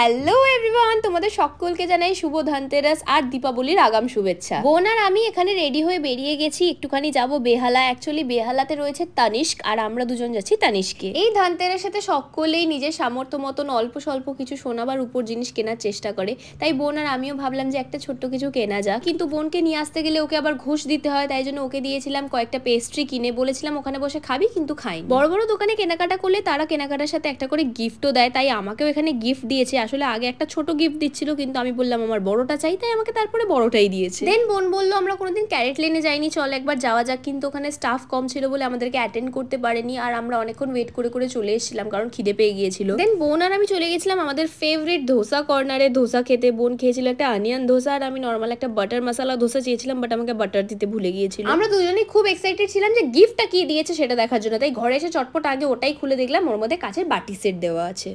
hello everyone তোমাদের সকলকে জানাই শুভ ধনতেরাস আর দীপাবলির আগাম শুভেচ্ছা বোন আর আমি এখানে রেডি হয়ে বেরিয়ে গেছি একটুখানি যাব বেহালা অ্যাকচুয়ালি বেহালাতে রয়েছে তানিষ্ক আর আমরা দুজন যাচ্ছি তানিষ্কে এই ধনতেরাস সাথে সকলেই নিজের সামর্থ্য মতন অল্প স্বল্প কিছু সোনা বা উপর জিনিস কেনার চেষ্টা করে তাই বোন আর আমিও ভাবলাম যে একটা ছোট্ট কিছু কেনা যাক কিন্তু বোনকে নিয়ে আসতে গেলে ওকে আবার ঘুষ দিতে হয় তাই জন্য ওকে দিয়েছিলাম কয়েকটা পেস্ট্রি কিনে বলেছিলাম ওখানে বসে খাবি কিন্তু খাই বড় বড় দোকানে কেনাকাটা করলে তারা কেনাকাটার সাথে একটা করে গিফটও দেয় তাই আমাকেও এখানে গিফট দিয়েছে আসলে আগে একটা ছোট গিফট দিচ্ছিল কিন্তু আমি বললাম আমার বড়টা চাই তাই আমাকে তারপরে বড়টাই দিয়েছে দেন বোন বললো আমরা কোনোদিন ক্যারেট লেনে যাইনি চল একবার যাওয়া যাক কিন্তু ওখানে স্টাফ কম ছিল বলে আমাদেরকে অ্যাটেন্ড করতে পারেনি আর আমরা অনেকক্ষণ ওয়েট করে করে চলে এসেছিলাম কারণ খিদে পেয়ে গিয়েছিল দেন বোন আর আমি চলে গেছিলাম আমাদের ফেভারিট ধোসা কর্নারে ধোসা খেতে বোন খেয়েছিল একটা অনিয়ন ধোসা আর আমি নর্মাল একটা বাটার মশলা ধোসা চেয়েছিলাম বাট আমাকে বাটার দিতে ভুলে গিয়েছিল আমরা দুজনেই খুব এক্সাইটেড ছিলাম যে গিফটটা কি দিয়েছে সেটা দেখার জন্য তাই ঘরে এসে চটপট আগে ওটাই খুলে দেখলাম ওর মধ্যে কাছের বাটি সেট দেওয়া আছে